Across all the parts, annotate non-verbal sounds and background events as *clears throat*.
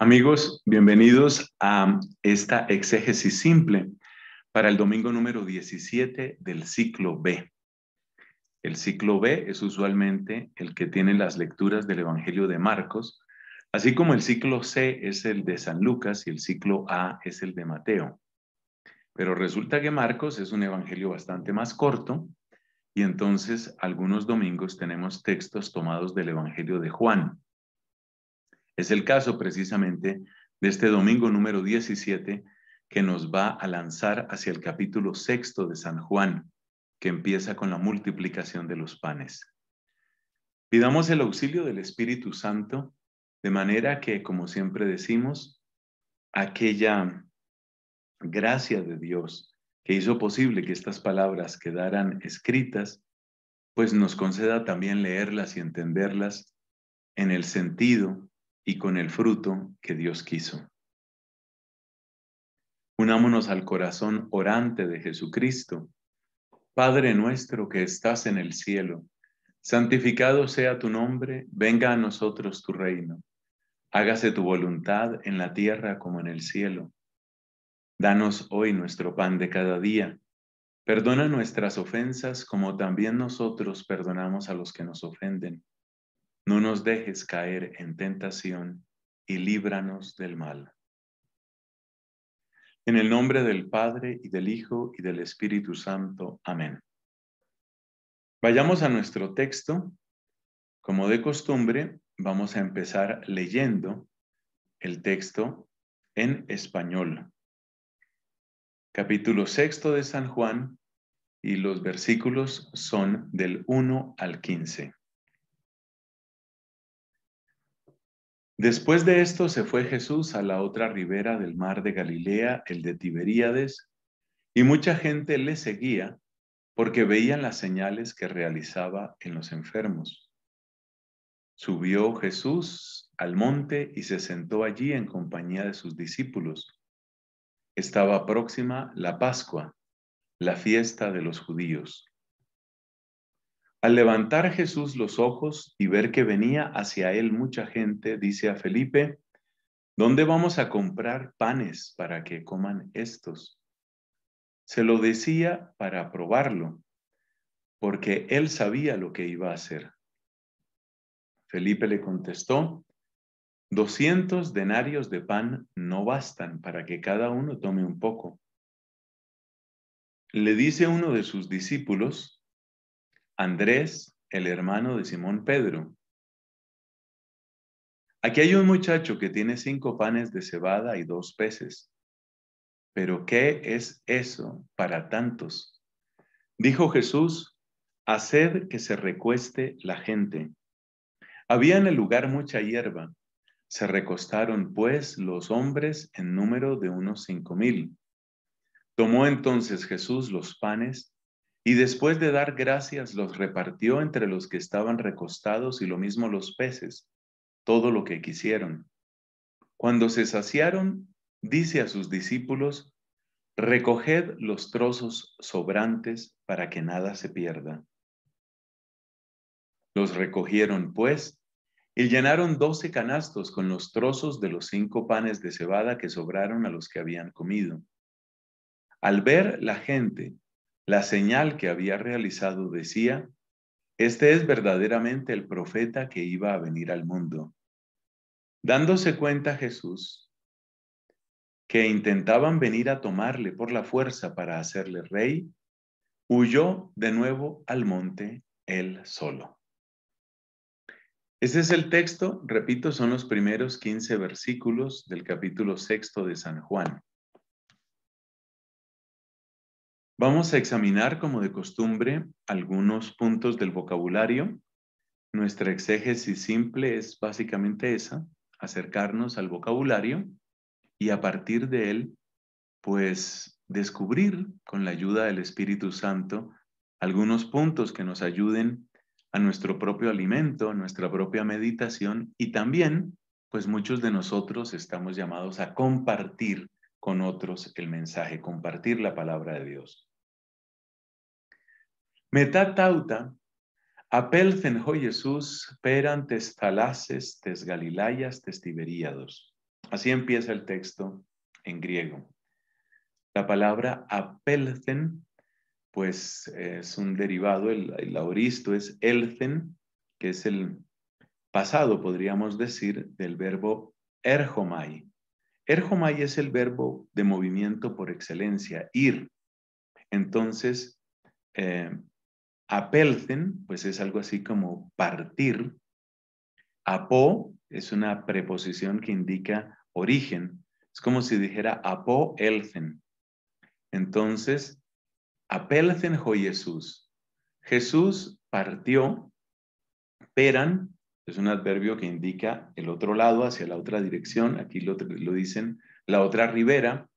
Amigos, bienvenidos a esta exégesis simple para el domingo número 17 del ciclo B. El ciclo B es usualmente el que tiene las lecturas del Evangelio de Marcos, así como el ciclo C es el de San Lucas y el ciclo A es el de Mateo. Pero resulta que Marcos es un evangelio bastante más corto y entonces algunos domingos tenemos textos tomados del Evangelio de Juan. Es el caso precisamente de este domingo número 17 que nos va a lanzar hacia el capítulo sexto de San Juan, que empieza con la multiplicación de los panes. Pidamos el auxilio del Espíritu Santo de manera que, como siempre decimos, aquella gracia de Dios que hizo posible que estas palabras quedaran escritas, pues nos conceda también leerlas y entenderlas en el sentido y con el fruto que Dios quiso. Unámonos al corazón orante de Jesucristo. Padre nuestro que estás en el cielo, santificado sea tu nombre, venga a nosotros tu reino, hágase tu voluntad en la tierra como en el cielo. Danos hoy nuestro pan de cada día. Perdona nuestras ofensas como también nosotros perdonamos a los que nos ofenden no nos dejes caer en tentación y líbranos del mal. En el nombre del Padre y del Hijo y del Espíritu Santo. Amén. Vayamos a nuestro texto. Como de costumbre, vamos a empezar leyendo el texto en español. Capítulo sexto de San Juan y los versículos son del 1 al 15. Después de esto se fue Jesús a la otra ribera del mar de Galilea, el de Tiberíades, y mucha gente le seguía porque veían las señales que realizaba en los enfermos. Subió Jesús al monte y se sentó allí en compañía de sus discípulos. Estaba próxima la Pascua, la fiesta de los judíos. Al levantar Jesús los ojos y ver que venía hacia él mucha gente, dice a Felipe, ¿dónde vamos a comprar panes para que coman estos? Se lo decía para probarlo, porque él sabía lo que iba a hacer. Felipe le contestó, doscientos denarios de pan no bastan para que cada uno tome un poco. Le dice uno de sus discípulos, Andrés, el hermano de Simón Pedro. Aquí hay un muchacho que tiene cinco panes de cebada y dos peces. Pero ¿qué es eso para tantos? Dijo Jesús, haced que se recueste la gente. Había en el lugar mucha hierba. Se recostaron pues los hombres en número de unos cinco mil. Tomó entonces Jesús los panes y después de dar gracias los repartió entre los que estaban recostados y lo mismo los peces, todo lo que quisieron. Cuando se saciaron, dice a sus discípulos, recoged los trozos sobrantes para que nada se pierda. Los recogieron, pues, y llenaron doce canastos con los trozos de los cinco panes de cebada que sobraron a los que habían comido. Al ver la gente la señal que había realizado decía, este es verdaderamente el profeta que iba a venir al mundo. Dándose cuenta Jesús que intentaban venir a tomarle por la fuerza para hacerle rey, huyó de nuevo al monte él solo. Ese es el texto, repito, son los primeros 15 versículos del capítulo sexto de San Juan. Vamos a examinar, como de costumbre, algunos puntos del vocabulario. Nuestra exégesis simple es básicamente esa, acercarnos al vocabulario y a partir de él, pues descubrir con la ayuda del Espíritu Santo algunos puntos que nos ayuden a nuestro propio alimento, a nuestra propia meditación y también, pues muchos de nosotros estamos llamados a compartir con otros el mensaje, compartir la palabra de Dios. Metatauta, apelcen hoy oh Jesús perantes, tes talaces, tes Galilayas, tes Tiberíados. Así empieza el texto en griego. La palabra apelcen, pues es un derivado, el, lauristo es elcen, que es el pasado, podríamos decir, del verbo erjomai. Erjomai es el verbo de movimiento por excelencia, ir. Entonces, eh, Apelzen, pues es algo así como partir. Apó es una preposición que indica origen. Es como si dijera apó elzen. Entonces, apelzen hoy Jesús. Jesús partió, peran, es un adverbio que indica el otro lado, hacia la otra dirección. Aquí lo, lo dicen la otra ribera.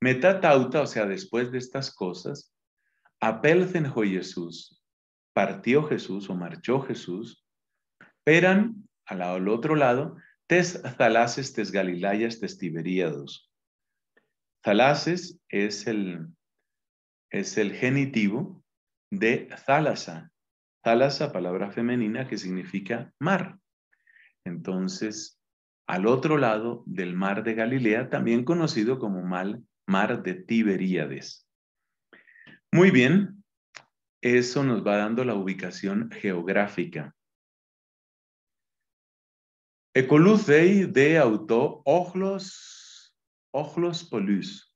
Metatauta, o sea, después de estas cosas, Apelzenjo Jesús, partió Jesús o marchó Jesús, peran al, otro lado, tes zalaces, tes galilayas, tes tiberíados. es el, es el genitivo de Thalasa, Thalasa palabra femenina que significa mar. Entonces, al otro lado del mar de Galilea, también conocido como mal, mar de Tiberíades. Muy bien, eso nos va dando la ubicación geográfica. Ecolucei de auto ojlos, polus.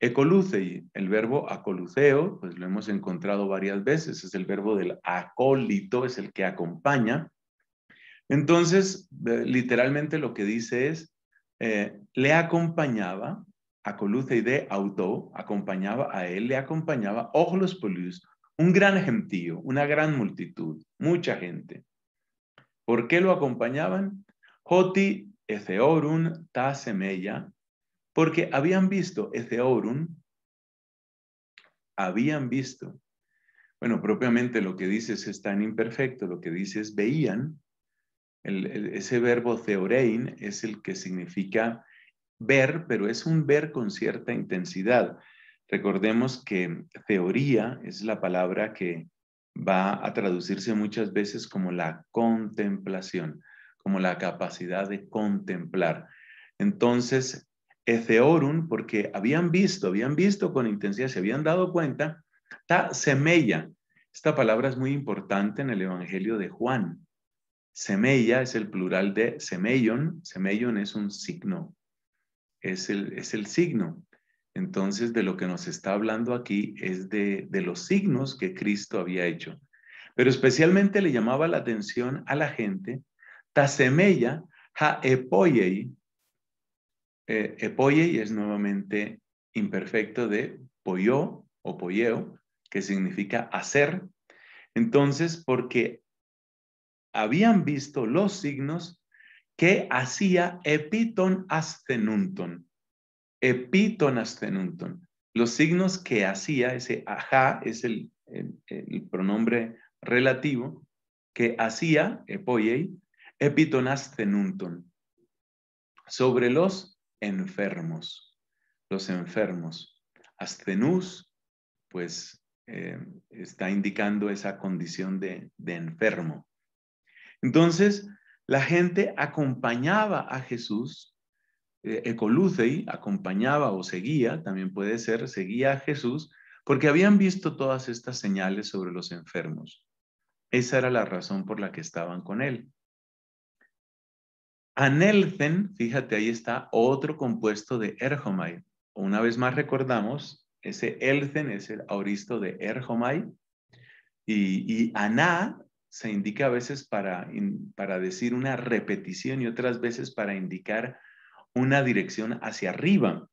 Ecolucei, el verbo acoluceo, pues lo hemos encontrado varias veces, es el verbo del acólito, es el que acompaña. Entonces, eh, literalmente lo que dice es, eh, le acompañaba, de auto acompañaba a él, le acompañaba ojos polius, un gran gentío, una gran multitud, mucha gente. ¿Por qué lo acompañaban? Joti eceorum ta semella, porque habían visto eceorum habían visto. Bueno, propiamente lo que dices es tan imperfecto, lo que dices veían. ese verbo theorein es el que significa ver, pero es un ver con cierta intensidad. Recordemos que teoría es la palabra que va a traducirse muchas veces como la contemplación, como la capacidad de contemplar. Entonces, theorum porque habían visto, habían visto con intensidad, se habían dado cuenta, ta semella. Esta palabra es muy importante en el Evangelio de Juan. Semella es el plural de semellon. Semellon es un signo, es el, es el signo. Entonces, de lo que nos está hablando aquí es de, de los signos que Cristo había hecho. Pero especialmente le llamaba la atención a la gente, tasemeya ha epoyei. Eh, es nuevamente imperfecto de pollo o poyeo, que significa hacer. Entonces, porque habían visto los signos que hacía epiton ascenunton. Epiton ascenunton. Los signos que hacía, ese ajá es el, pronombre relativo, que hacía, epoyei, epiton ascenunton. Sobre los enfermos. Los enfermos. Ascenus, pues eh, está indicando esa condición de enfermo. Entonces, la gente acompañaba a Jesús, eh, ecolucei, acompañaba o seguía, también puede ser, seguía a Jesús, porque habían visto todas estas señales sobre los enfermos. Esa era la razón por la que estaban con él. Anelzen, fíjate, ahí está otro compuesto de erjomai. Una vez más recordamos, ese elzen es el auristo de erjomai, y aná se indica a veces para, decir una repetición y otras veces para indicar una dirección hacia arriba.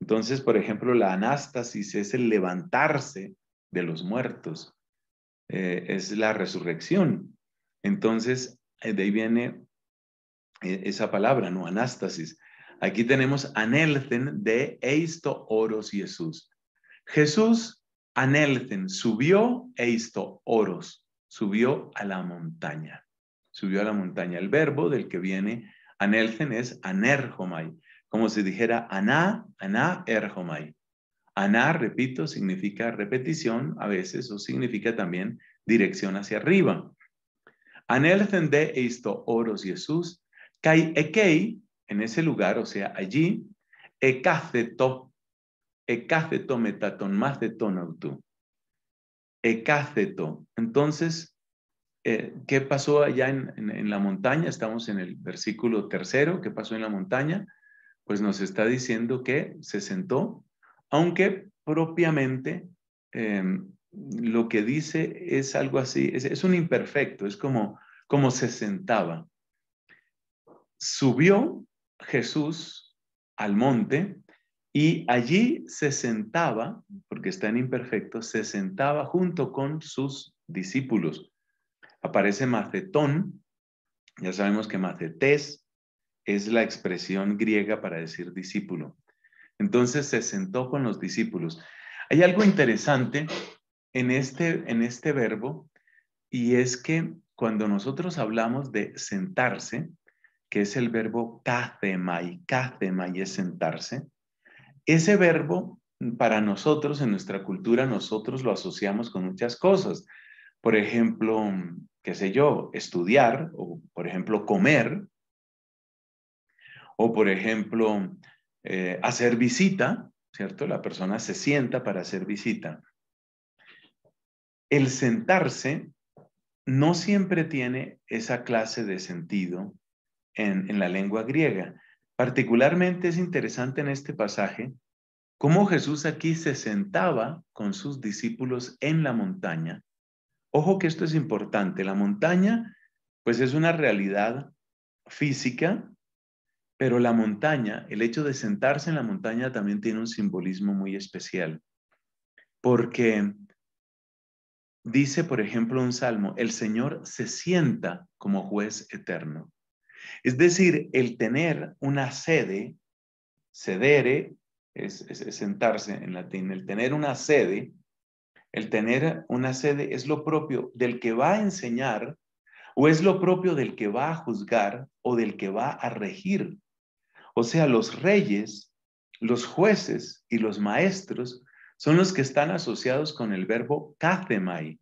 Entonces, por ejemplo, la anástasis es el levantarse de los muertos, eh, es la resurrección. Entonces, eh, de ahí viene eh, esa palabra, ¿no? Anástasis. Aquí tenemos anelten de eisto oros Jesús. Jesús anelten subió eisto oros subió a la montaña. Subió a la montaña. El verbo del que viene anelgen es anerjomai, como si dijera aná, aná erjomai. Aná, repito, significa repetición a veces o significa también dirección hacia arriba. Anelgen de esto oros Jesús, kai ekei, en ese lugar, o sea, allí, ekaceto, ekaceto metaton más de Ecáceto. Entonces, eh, ¿qué pasó allá en, la montaña? Estamos en el versículo tercero, ¿qué pasó en la montaña? Pues nos está diciendo que se sentó, aunque propiamente em, lo que dice es algo así, es, un imperfecto, es como, como se sentaba. Subió Jesús al monte y allí se sentaba, porque está en imperfecto, se sentaba junto con sus discípulos. Aparece macetón, ya sabemos que macetés es la expresión griega para decir discípulo. Entonces se sentó con los discípulos. Hay algo interesante en este, en este verbo y es que cuando nosotros hablamos de sentarse, que es el verbo y y es sentarse, ese verbo mm, para nosotros, en nuestra cultura, nosotros lo asociamos con muchas cosas. Por ejemplo, mm, qué sé yo, estudiar, o por ejemplo, comer, o por ejemplo, eh, hacer visita, ¿cierto? La persona se sienta para hacer visita. El sentarse no siempre tiene esa clase de sentido en la lengua griega. Particularmente es interesante en este pasaje cómo Jesús aquí se sentaba con sus discípulos en la montaña. Ojo que esto es importante. La montaña, pues es una realidad física, pero la montaña, el hecho de sentarse en la montaña también tiene un simbolismo muy especial. Porque dice, por ejemplo, un salmo, el Señor se sienta como juez eterno. Es decir, el tener una sede, sedere, eh, es, sentarse en latín, el tener una sede, el tener una sede es lo propio del que va a enseñar o es lo propio del que va a juzgar o del que va a regir. O sea, los reyes, los jueces y los maestros son los que están asociados con el verbo kathemai.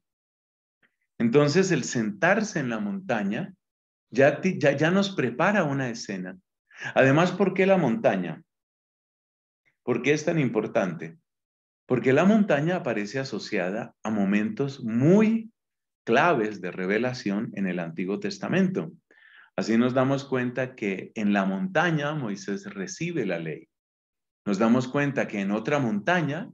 Entonces, el sentarse en la montaña ya, nos prepara una escena. Además, ¿por qué la montaña? ¿Por qué es tan importante? Porque la montaña aparece asociada a momentos muy claves de revelación en el Antiguo Testamento. Así nos damos cuenta que en la montaña Moisés recibe la ley. Nos damos cuenta que en otra montaña,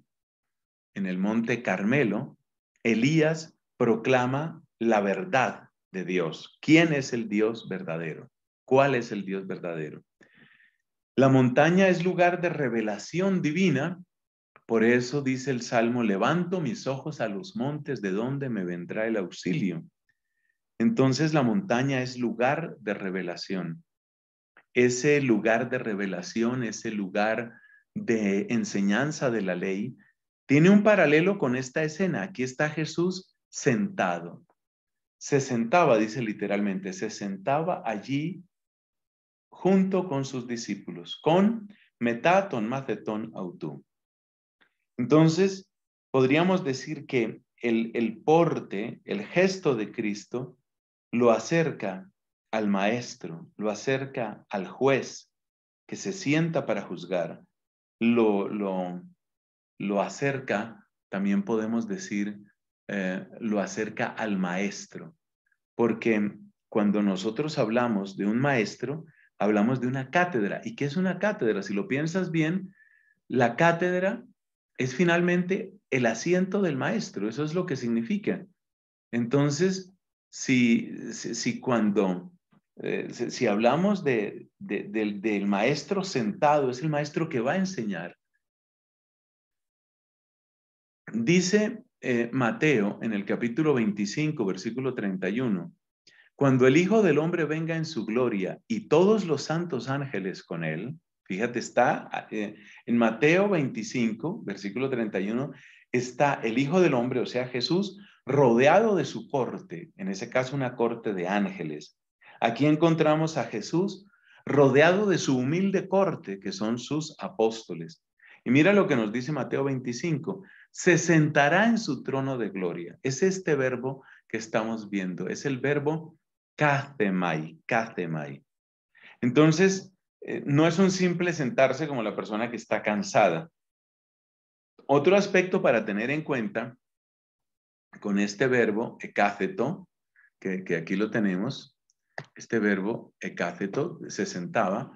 en el monte Carmelo, Elías proclama la verdad de Dios. ¿Quién es el Dios verdadero? ¿Cuál es el Dios verdadero? La montaña es lugar de revelación divina, por eso dice el Salmo, levanto mis ojos a los montes de donde me vendrá el auxilio. Entonces la montaña es lugar de revelación. Ese lugar de revelación, ese lugar de enseñanza de la ley, tiene un paralelo con esta escena. Aquí está Jesús sentado se sentaba, dice literalmente, se sentaba allí junto con sus discípulos, con metaton, maceton, autú. Entonces, podríamos decir que el, porte, el gesto de Cristo, lo acerca al maestro, lo acerca al juez que se sienta para juzgar, lo, lo, lo acerca, también podemos decir, eh, lo acerca al maestro, porque cuando nosotros hablamos de un maestro, hablamos de una cátedra. ¿Y qué es una cátedra? Si lo piensas bien, la cátedra es finalmente el asiento del maestro, eso es lo que significa. Entonces, si, si, cuando, eh, si, hablamos de, del, del maestro sentado, es el maestro que va a enseñar. Dice eh, Mateo en el capítulo 25, versículo 31. Cuando el Hijo del Hombre venga en su gloria y todos los santos ángeles con él, fíjate, está ah, eh, en Mateo 25, versículo 31, está el Hijo del Hombre, o sea, Jesús, rodeado de su corte, en ese caso una corte de ángeles. Aquí encontramos a Jesús rodeado de su humilde corte, que son sus apóstoles. Y mira lo que nos dice Mateo 25 se sentará en su trono de gloria. Es este verbo que estamos viendo, es el verbo kathemai, kathemai. Entonces, eh, no es un simple sentarse como la persona que está cansada. Otro aspecto para tener en cuenta con este verbo ecáceto, que, que, aquí lo tenemos, este verbo ecáceto se sentaba.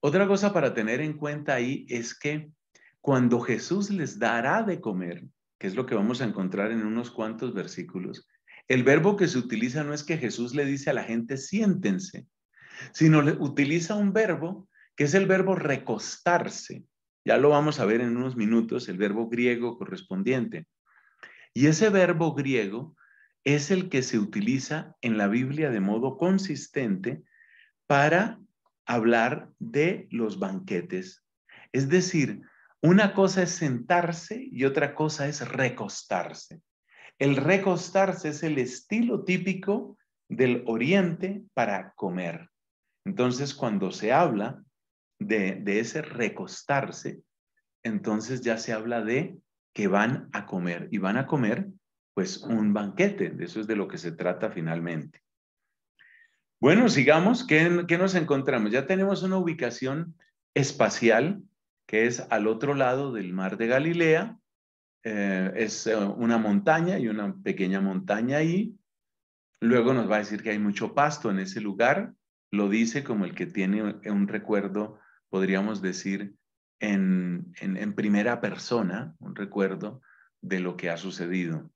Otra cosa para tener en cuenta ahí es que cuando Jesús les dará de comer, que es lo que vamos a encontrar en unos cuantos versículos, el verbo que se utiliza no es que Jesús le dice a la gente siéntense, sino le utiliza un verbo que es el verbo recostarse. Ya lo vamos a ver en unos minutos, el verbo griego correspondiente. Y ese verbo griego es el que se utiliza en la Biblia de modo consistente para hablar de los banquetes. Es decir, una cosa es sentarse y otra cosa es recostarse. El recostarse es el estilo típico del oriente para comer. Entonces, cuando se habla de, ese recostarse, entonces ya se habla de que van a comer y van a comer pues un banquete. De eso es de lo que se trata finalmente. Bueno, sigamos. ¿Qué, qué nos encontramos? Ya tenemos una ubicación espacial que es al otro lado del mar de Galilea. Eh, es eh, una montaña y una pequeña montaña ahí. Luego nos va a decir que hay mucho pasto en ese lugar. Lo dice como el que tiene un recuerdo, podríamos decir, en, en, primera persona, un recuerdo de lo que ha sucedido.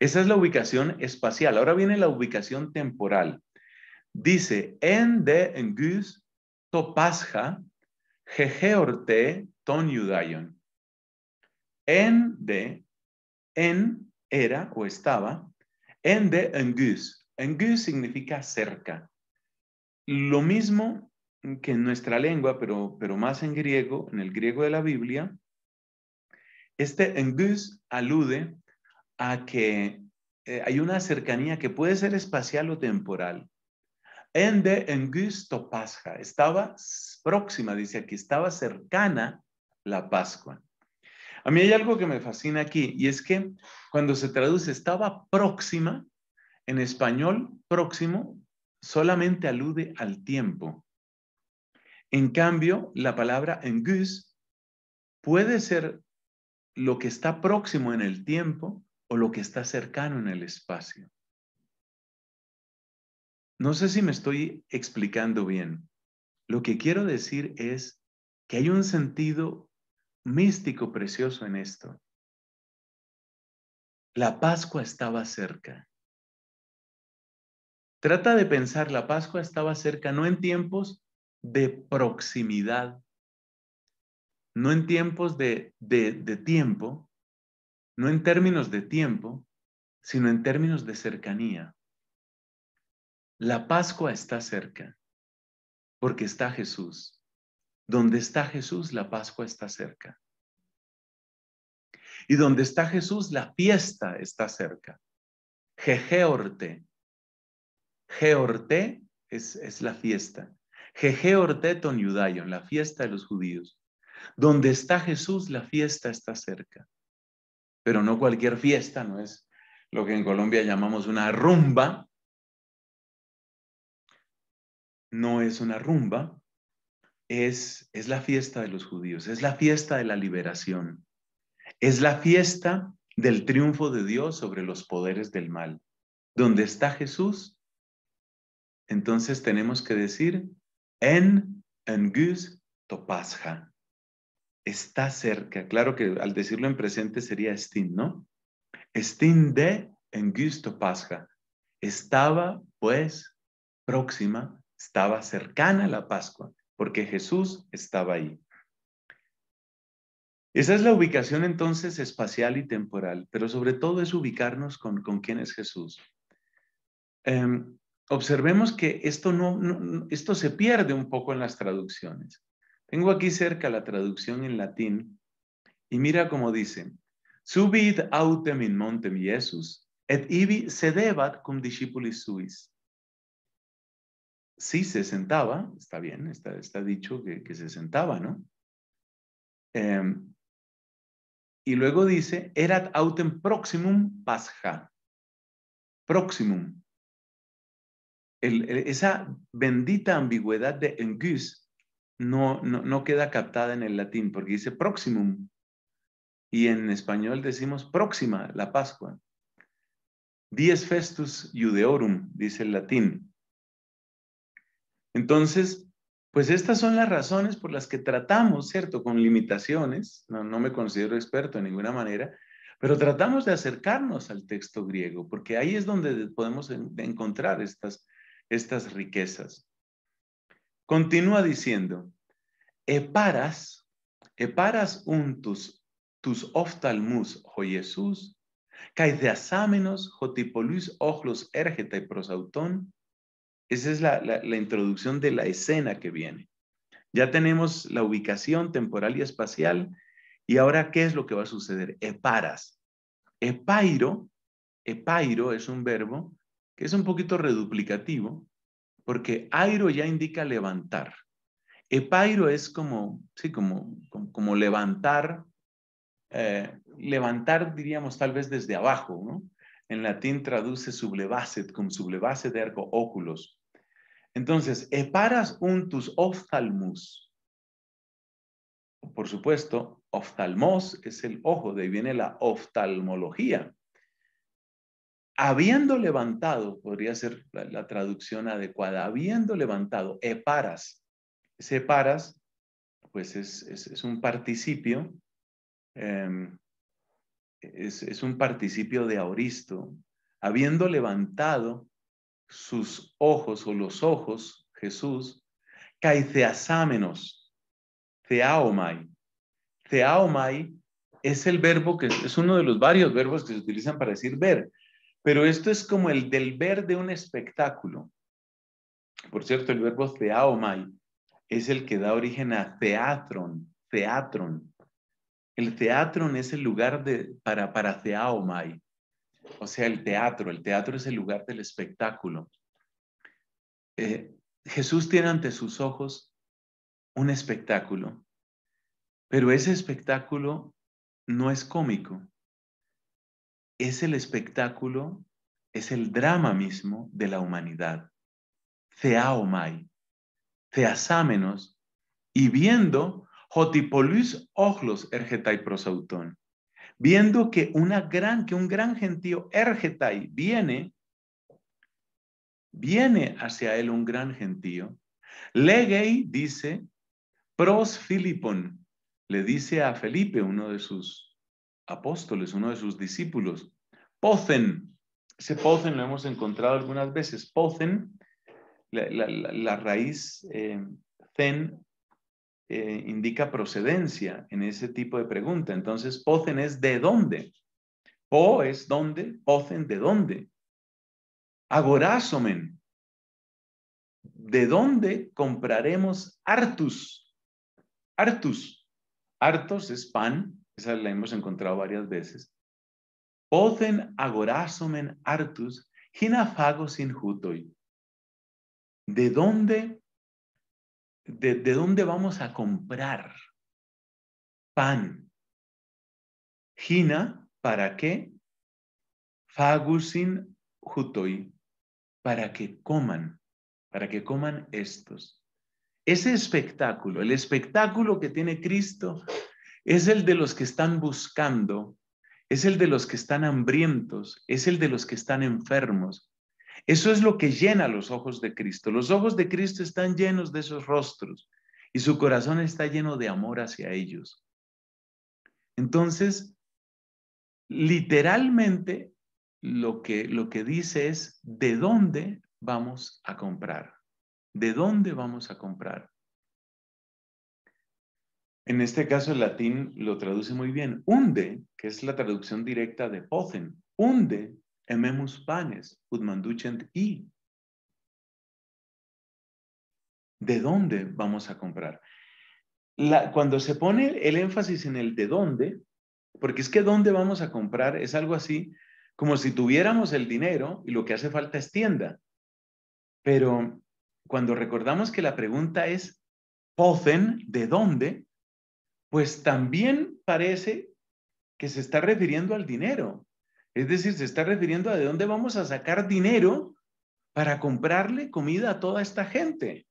Esa es la ubicación espacial. Ahora viene la ubicación temporal. Dice, en de to Topazja, orte ton yudayon. En de, en era o estaba, en de engus. Engus significa cerca. Lo mismo que en nuestra lengua, pero, más en griego, en el griego de la Biblia, este engus alude a que eh, hay una cercanía que puede ser espacial o temporal. Ende en gusto Pascha. Estaba próxima, dice aquí, estaba cercana la Pascua. A mí hay algo que me fascina aquí y es que cuando se traduce estaba próxima, en español próximo solamente alude al tiempo. En cambio, la palabra en gus puede ser lo que está próximo en el tiempo o lo que está cercano en el espacio. No sé si me estoy explicando bien. Lo que quiero decir es que hay un sentido místico precioso en esto. La Pascua estaba cerca. Trata de pensar, la Pascua estaba cerca, no en tiempos de proximidad, no en tiempos de, de, de tiempo, no en términos de tiempo, sino en términos de cercanía. La Pascua está cerca, porque está Jesús. Donde está Jesús, la Pascua está cerca. Y donde está Jesús, la fiesta está cerca. Jejeorte. Georte es, es la fiesta. Jejeorte ton Yudayon, la fiesta de los judíos. Donde está Jesús, la fiesta está cerca. Pero no cualquier fiesta, no es lo que en Colombia llamamos una rumba, no es una rumba, es, la fiesta de los judíos, es la fiesta de la liberación, es la fiesta del triunfo de Dios sobre los poderes del mal. ¿Dónde está Jesús, entonces tenemos que decir, en Angus Topazja, está cerca. Claro que al decirlo en presente sería estin, ¿no? Estín de Angus Topasja, estaba pues próxima estaba cercana la Pascua porque Jesús estaba ahí. Esa es la ubicación entonces espacial y temporal, pero sobre todo es ubicarnos con, quién es Jesús. Em, observemos que esto, no, esto se pierde un poco en las traducciones. Tengo aquí cerca la traducción en latín y mira cómo dicen: Subit autem in montem Jesus, et ibi sedebat cum discipulis suis sí se sentaba, está bien, está, dicho que, se sentaba, ¿no? Em, y luego dice, erat autem proximum pascha. Proximum. esa bendita ambigüedad de engus no, no, queda captada en el latín, porque dice proximum. Y en español decimos próxima, la Pascua. Dies festus judeorum, dice el latín. Entonces, pues estas son las razones por las que tratamos, ¿cierto? Con limitaciones, no, me considero experto de ninguna manera, pero tratamos de acercarnos al texto griego, porque ahí es donde podemos encontrar estas, riquezas. Continúa diciendo, eparas, eparas un tus oftalmus, o Jesús, kai jotipolus, ojlos, ergeta y prosautón, esa es la, introducción de la escena que viene. Ya tenemos la ubicación temporal y espacial. Y ahora, ¿qué es lo que va a suceder? Eparas. Epairo, epairo es un verbo que es un poquito reduplicativo, porque airo ya indica levantar. Epairo es como, sí, como, levantar, eh, levantar diríamos tal vez desde abajo, ¿no? En latín traduce sublevacet, como sublevacet ergo óculos. Entonces, eparas untus oftalmus. Por supuesto, oftalmos es el ojo, de ahí viene la oftalmología. Habiendo levantado, podría ser la, traducción adecuada, habiendo levantado, eparas. Separas, pues es, un participio, em, es, es un participio de auristo. Habiendo levantado, sus ojos o los ojos, Jesús, caiceasámenos, ceaomai. teaomai. es el verbo que es uno de los varios verbos que se utilizan para decir ver, pero esto es como el del ver de un espectáculo. Por cierto, el verbo teaomai es el que da origen a teatron, teatron. El teatron es el lugar de, para, para o sea, el teatro, el teatro es el lugar del espectáculo. Eh, Jesús tiene ante sus ojos un espectáculo, pero ese espectáculo no es cómico, es el espectáculo, es el drama mismo de la humanidad. Theaomai, ceasámenos, y viendo, jotipolis ojlos ergetai prosautón viendo que, una gran, que un gran gentío, Ergetai, viene, viene hacia él un gran gentío. Legei dice, pros Filipon, le dice a Felipe, uno de sus apóstoles, uno de sus discípulos, Pozen, ese Pozen lo hemos encontrado algunas veces, Pozen, la, raíz eh, Zen eh, indica procedencia en ese tipo de pregunta. Entonces, Pozen es de dónde. o es dónde, Pozen de dónde. Agorazomen. ¿De dónde compraremos artus? Artus. Artos es pan, esa la hemos encontrado varias veces. Pozen agorazomen artus, Ginafagos sin jutoy? ¿De dónde de, dónde vamos a comprar pan. Gina, ¿para qué? Fagusin jutoi, para que coman, para que coman estos. Ese espectáculo, el espectáculo que tiene Cristo, es el de los que están buscando, es el de los que están hambrientos, es el de los que están enfermos, eso es lo que llena los ojos de Cristo. Los ojos de Cristo están llenos de esos rostros y su corazón está lleno de amor hacia ellos. Entonces, literalmente lo que, dice es de dónde vamos a comprar. ¿De dónde vamos a comprar? En este caso el latín lo traduce muy bien. Unde, que es la traducción directa de pozen. Unde panes, y. ¿De dónde vamos a comprar? cuando se pone el énfasis en el de dónde, porque es que dónde vamos a comprar es algo así como si tuviéramos el dinero y lo que hace falta es tienda. Pero cuando recordamos que la pregunta es, ¿pocen de dónde? Pues también parece que se está refiriendo al dinero. Es decir, se está refiriendo a de dónde vamos a sacar dinero para comprarle comida a toda esta gente.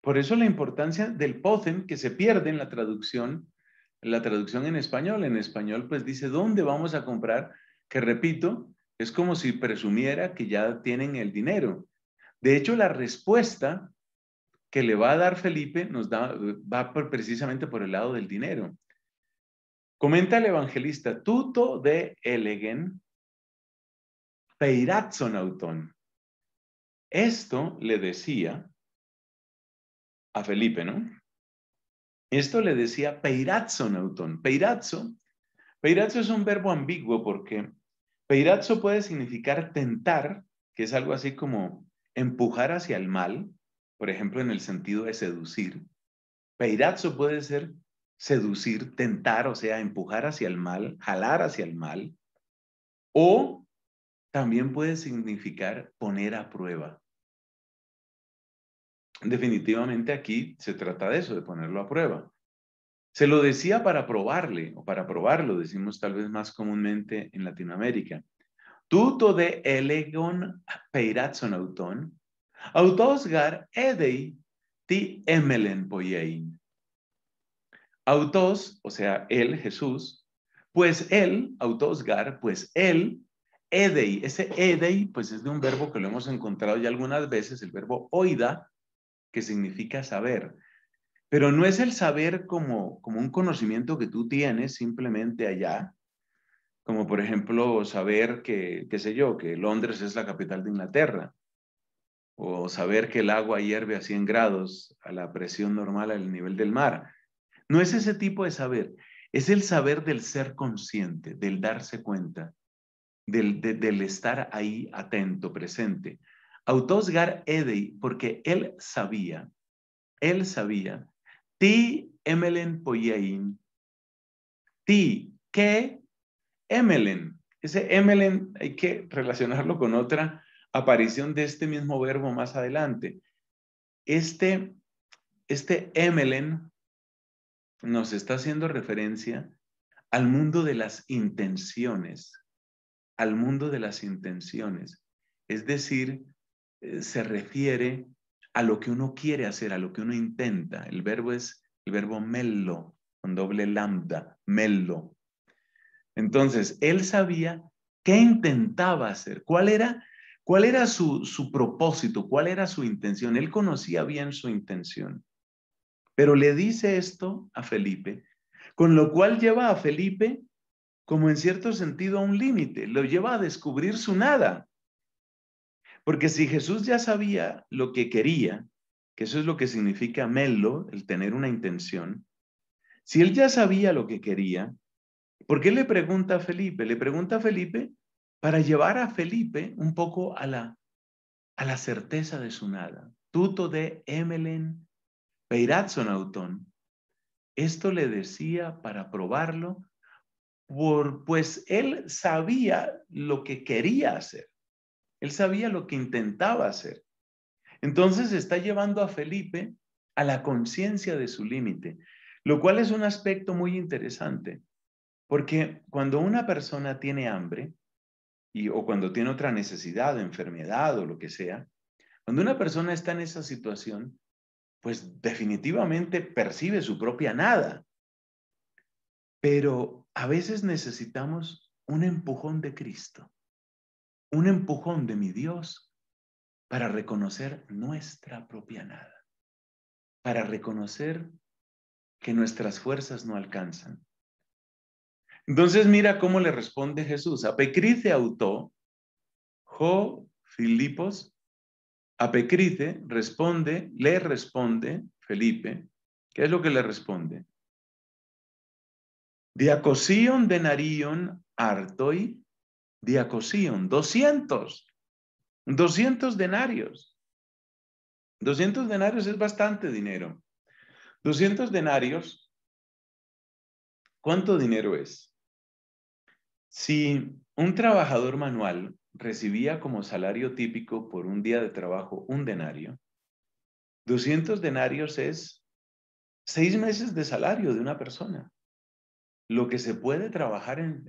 Por eso la importancia del pozen que se pierde en la traducción, la traducción en español. En español pues dice dónde vamos a comprar, que repito, es como si presumiera que ya tienen el dinero. De hecho, la respuesta que le va a dar Felipe nos da, va precisamente por el lado del dinero. Comenta el evangelista, tuto de elegen peirazo, Esto le decía a Felipe, ¿no? Esto le decía peirazo, Nautón. Peirazo, peirazo es un verbo ambiguo porque peirazo puede significar tentar, que es algo así como empujar hacia el mal, por ejemplo, en el sentido de seducir. Peirazo puede ser seducir, tentar, o sea, empujar hacia el mal, jalar hacia el mal, o también puede significar poner a prueba. Definitivamente aquí se trata de eso, de ponerlo a prueba. Se lo decía para probarle, o para probarlo, decimos tal vez más comúnmente en Latinoamérica. Tuto de elegon peiratson auton, autosgar edei ti emelen Autos, o sea, él, Jesús, pues él, autosgar, pues él, edei. Ese edei, pues es de un verbo que lo hemos encontrado ya algunas veces, el verbo oida, que significa saber. Pero no es el saber como, como un conocimiento que tú tienes simplemente allá, como por ejemplo saber que, qué sé yo, que Londres es la capital de Inglaterra, o saber que el agua hierve a 100 grados a la presión normal al nivel del mar. No es ese tipo de saber, es el saber del ser consciente, del darse cuenta, del, estar ahí atento, presente. Autosgar ede porque él sabía, él sabía, ti emelen poyein, ti que emelen. Ese emelen hay que relacionarlo con otra aparición de este mismo verbo más adelante. Este, este emelen nos está haciendo referencia al mundo de las intenciones, al mundo de las intenciones. Es decir, eh, se refiere a lo que uno quiere hacer, a lo que uno intenta. El verbo es el verbo mello, con doble lambda, mello. Entonces, él sabía qué intentaba hacer, cuál era, cuál era su propósito, cuál era su intención. Él conocía bien su intención. Pero le dice esto a Felipe, con lo cual lleva a Felipe como en cierto sentido a un límite, lo lleva a descubrir su nada. Porque si Jesús ya sabía lo que quería, que eso es lo que significa melo, el tener una intención, si él ya sabía lo que quería, ¿por qué le pregunta a Felipe? Le pregunta a Felipe para llevar a Felipe un poco a la, a la certeza de su nada. Tuto de Emelen autón, Esto le decía para probarlo, por, pues él sabía lo que quería hacer. Él sabía lo que intentaba hacer. Entonces está llevando a Felipe a la conciencia de su límite, lo cual es un aspecto muy interesante, porque cuando una persona tiene hambre y, o cuando tiene otra necesidad, enfermedad o lo que sea, cuando una persona está en esa situación, pues definitivamente percibe su propia nada. Pero a veces necesitamos un empujón de Cristo, un empujón de mi Dios para reconocer nuestra propia nada, para reconocer que nuestras fuerzas no alcanzan. Entonces mira cómo le responde Jesús. Apecrite autó, jo Filipos Apecrite responde, le responde Felipe, ¿qué es lo que le responde? Diacosion denarion artoi, diacosion, 200, 200 denarios. 200 denarios es bastante dinero. 200 denarios, ¿cuánto dinero es? Si un trabajador manual recibía como salario típico por un día de trabajo un denario. 200 denarios es seis meses de salario de una persona. Lo que se puede trabajar en,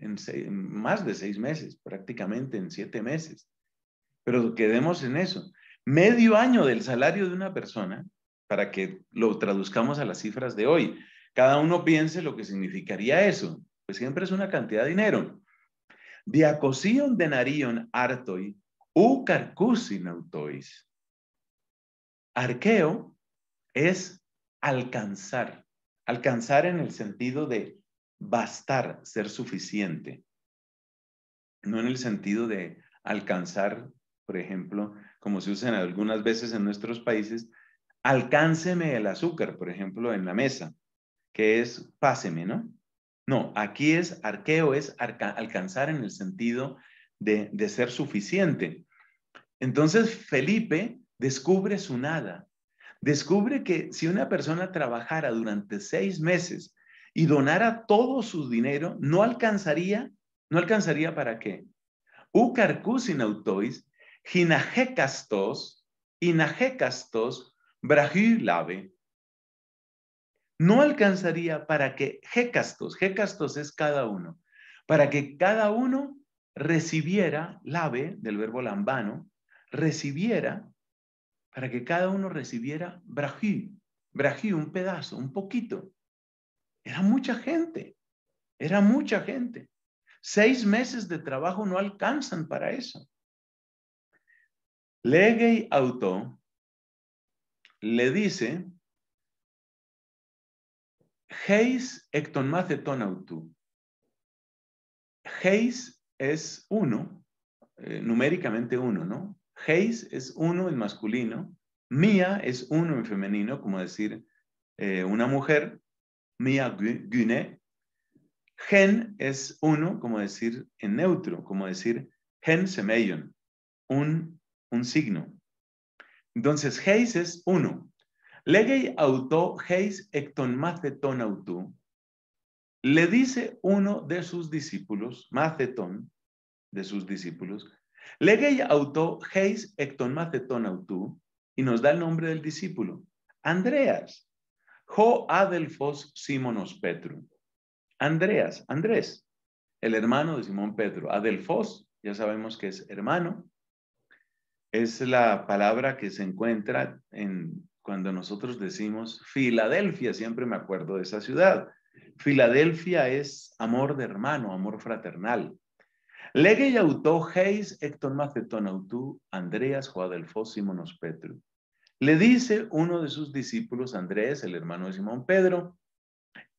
más de seis meses, prácticamente en siete meses. Pero quedemos en eso. Medio año del salario de una persona, para que lo traduzcamos a las cifras de hoy. Cada uno piense lo que significaría eso. Pues siempre es una cantidad de dinero. Diacosion denarion artoi, u autois. Arqueo es alcanzar, alcanzar en el sentido de bastar, ser suficiente, no en el sentido de alcanzar, por ejemplo, como se usan algunas veces en nuestros países, alcánceme el azúcar, por ejemplo, en la mesa, que es páseme, ¿no? No, aquí es arqueo, es alcanzar en el sentido de, ser suficiente. Entonces Felipe descubre su nada, descubre que si una persona trabajara durante seis meses y donara todo su dinero, no alcanzaría, no alcanzaría para qué. Ucarcusin autois, ginajecastos, inajecastos, no alcanzaría para que Hecastos, Hecastos es cada uno, para que cada uno recibiera, lave del verbo lambano, recibiera, para que cada uno recibiera brají, brají, un pedazo, un poquito. Era mucha gente, era mucha gente. Seis meses de trabajo no alcanzan para eso. Legei Auto le dice Heis tonautu. Heis es uno, eh, numéricamente uno, ¿no? Heis es uno en masculino, Mia es uno en femenino, como decir eh, una mujer, Mia güne. Gen es uno, como decir en neutro, como decir gen semeion, un, un signo. Entonces, heis es uno, Legei auto heis ecton maceton autu, le dice uno de sus discípulos, macetón, de sus discípulos, legei auto heis ecton maceton autu, y nos da el nombre del discípulo, Andreas, jo adelfos simonos Petru. Andreas, Andrés, el hermano de Simón Pedro. Adelfos, ya sabemos que es hermano, es la palabra que se encuentra en cuando nosotros decimos Filadelfia, siempre me acuerdo de esa ciudad. Filadelfia es amor de hermano, amor fraternal. Lege y autó, geis, ecton, macetón, autú, Andreas, Le dice uno de sus discípulos, Andrés, el hermano de Simón Pedro,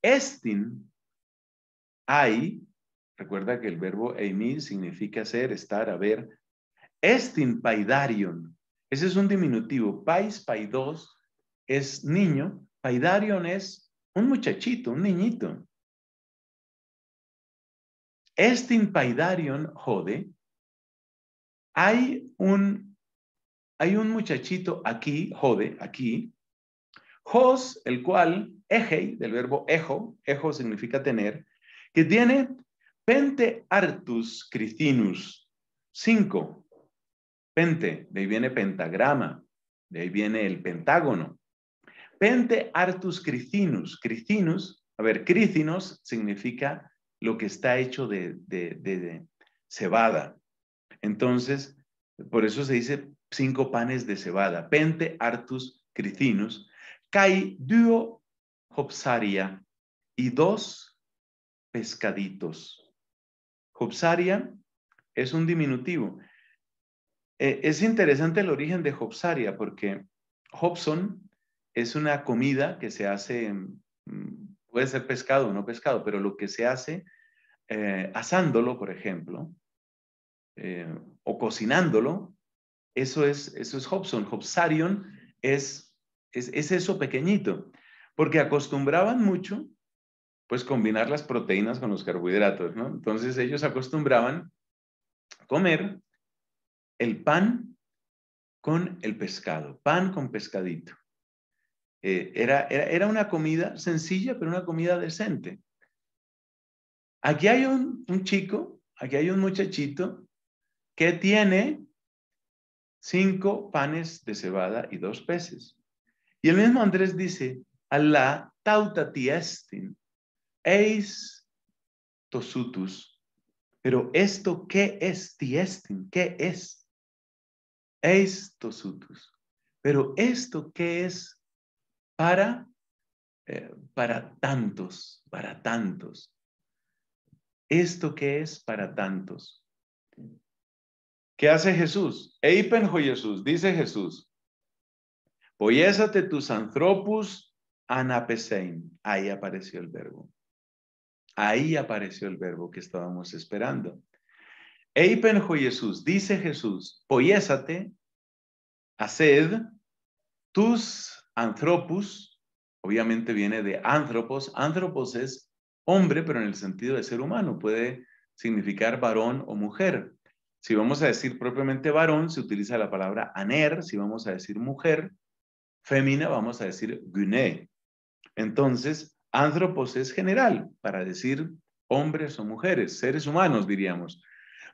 Estin, hay, recuerda que el verbo eimi significa ser, estar, haber, Estin paidarion, ese es un diminutivo, pais, paidos, es niño, Paidarion es un muchachito, un niñito. Este Paidarion jode, hay un, hay un muchachito aquí, jode, aquí, Jos, el cual, ejei, del verbo ejo, ejo significa tener, que tiene pente artus cricinus cinco, pente, de ahí viene pentagrama, de ahí viene el pentágono. Pente artus cricinus. Cricinus, a ver, cricinos significa lo que está hecho de, cebada. Entonces, por eso se dice cinco panes de cebada. Pente artus cricinus. Cai duo hopsaria y dos pescaditos. Hopsaria es un diminutivo. Eh, es interesante el origen de hopsaria porque Hobson es una comida que se hace, mm, puede ser pescado o no pescado, pero lo que se hace eh, asándolo, por ejemplo, eh, o cocinándolo, eso es, eso es Hobson. Hobsarion es, es, es eso pequeñito, porque acostumbraban mucho, pues combinar las proteínas con los carbohidratos, ¿no? Entonces ellos acostumbraban comer el pan con el pescado, pan con pescadito. Eh, era, era, una comida sencilla, pero una comida decente. Aquí hay un, chico, aquí hay un muchachito que tiene cinco panes de cebada y dos peces. Y el mismo Andrés dice, tauta ti'estin eis tosutus. Pero esto, ¿qué es tiestin? ¿Qué es? Eis tosutus. Pero esto, ¿qué es para, eh, para tantos, para tantos. Esto que es para tantos. ¿Qué hace Jesús? Eipenjo Jesús, dice Jesús. Poyésate tus anthropus anapesein. Ahí apareció el verbo. Ahí apareció el verbo que estábamos esperando. Eipenjo Jesús, dice Jesús, poyésate, haced tus Anthropus, obviamente viene de Antropos. Antropos es hombre, pero en el sentido de ser humano. Puede significar varón o mujer. Si vamos a decir propiamente varón, se utiliza la palabra aner. Si vamos a decir mujer, fémina, vamos a decir guné. Entonces, Antropos es general para decir hombres o mujeres, seres humanos, diríamos.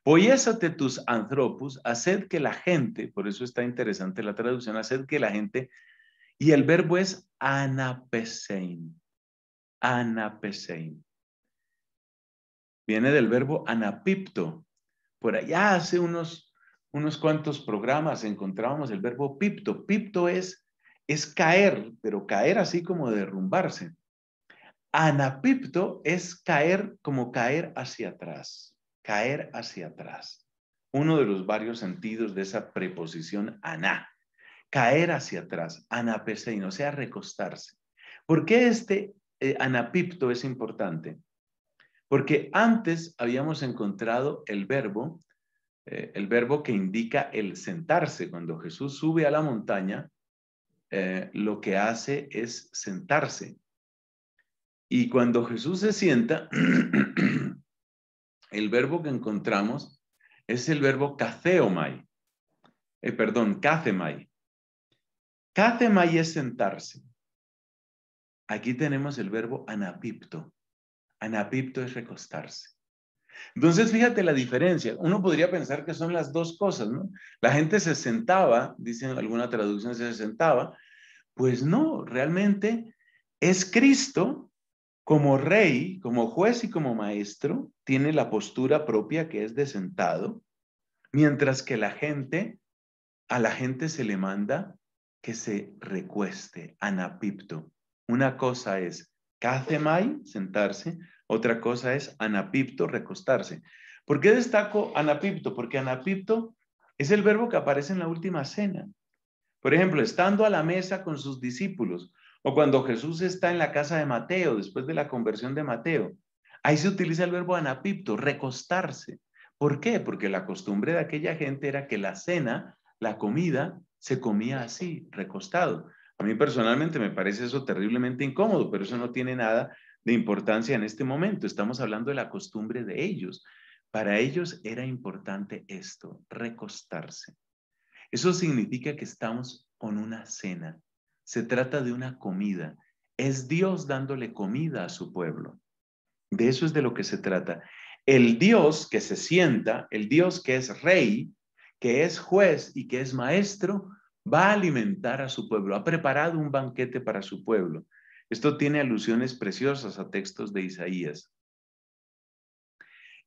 Poyésate tus anthropus, haced que la gente, por eso está interesante la traducción, haced que la gente y el verbo es anapesein. Anapesein. Viene del verbo anapipto. Por allá ah, hace unos, cuantos programas encontrábamos el verbo pipto. Pipto es, es caer, pero caer así como derrumbarse. Anapipto es caer como caer hacia atrás, caer hacia atrás. Uno de los varios sentidos de esa preposición aná caer hacia atrás, anapesein, o sea, recostarse. ¿Por qué este eh, anapipto es importante? Porque antes habíamos encontrado el verbo, eh, el verbo que indica el sentarse. Cuando Jesús sube a la montaña, eh, lo que hace es sentarse. Y cuando Jesús se sienta, *clears throat* el verbo que encontramos es el verbo caceomai, perdón, cacemai, Katemai es sentarse. Aquí tenemos el verbo anapipto. Anapipto es recostarse. Entonces, fíjate la diferencia. Uno podría pensar que son las dos cosas, ¿no? La gente se sentaba, dicen alguna traducción se sentaba. Pues no, realmente es Cristo como rey, como juez y como maestro, tiene la postura propia que es de sentado, mientras que la gente, a la gente se le manda que se recueste, anapipto. Una cosa es kathemai, sentarse, otra cosa es anapipto, recostarse. ¿Por qué destaco anapipto? Porque anapipto es el verbo que aparece en la última cena. Por ejemplo, estando a la mesa con sus discípulos o cuando Jesús está en la casa de Mateo, después de la conversión de Mateo, ahí se utiliza el verbo anapipto, recostarse. ¿Por qué? Porque la costumbre de aquella gente era que la cena, la comida, se comía así, recostado. A mí personalmente me parece eso terriblemente incómodo, pero eso no tiene nada de importancia en este momento. Estamos hablando de la costumbre de ellos. Para ellos era importante esto, recostarse. Eso significa que estamos con una cena. Se trata de una comida. Es Dios dándole comida a su pueblo. De eso es de lo que se trata. El Dios que se sienta, el Dios que es rey, que es juez y que es maestro, va a alimentar a su pueblo, ha preparado un banquete para su pueblo. Esto tiene alusiones preciosas a textos de Isaías.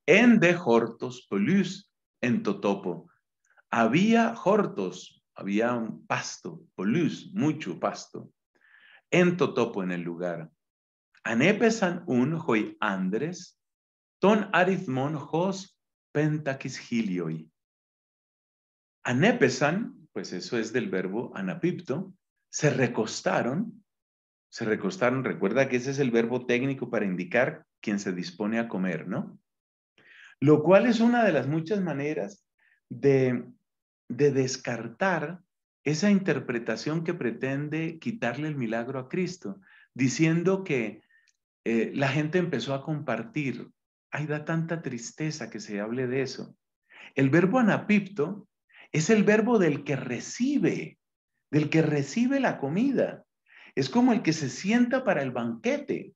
En de hortos polus en totopo. Había hortos, había un pasto, polus, mucho pasto, en totopo en el lugar. Anepesan un hoy andres, ton arithmon hos pentakis gilioi. Anepesan, pues eso es del verbo anapipto, se recostaron, se recostaron, recuerda que ese es el verbo técnico para indicar quien se dispone a comer, ¿no? Lo cual es una de las muchas maneras de, de descartar esa interpretación que pretende quitarle el milagro a Cristo, diciendo que eh, la gente empezó a compartir. Ay, da tanta tristeza que se hable de eso. El verbo anapipto es el verbo del que recibe, del que recibe la comida. Es como el que se sienta para el banquete.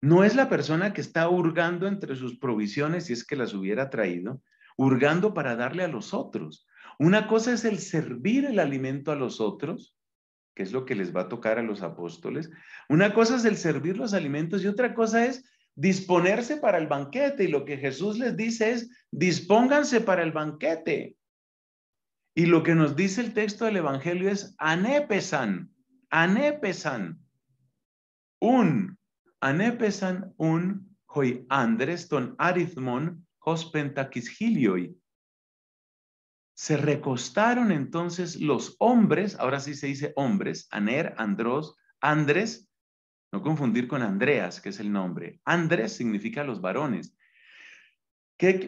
No es la persona que está hurgando entre sus provisiones, si es que las hubiera traído, hurgando para darle a los otros. Una cosa es el servir el alimento a los otros, que es lo que les va a tocar a los apóstoles. Una cosa es el servir los alimentos y otra cosa es disponerse para el banquete. Y lo que Jesús les dice es, dispónganse para el banquete. Y lo que nos dice el texto del Evangelio es anepesan, anepesan, un, anepesan un hoy andres ton arithmon hos Se recostaron entonces los hombres, ahora sí se dice hombres, aner, andros, andres, no confundir con Andreas, que es el nombre. Andres significa los varones.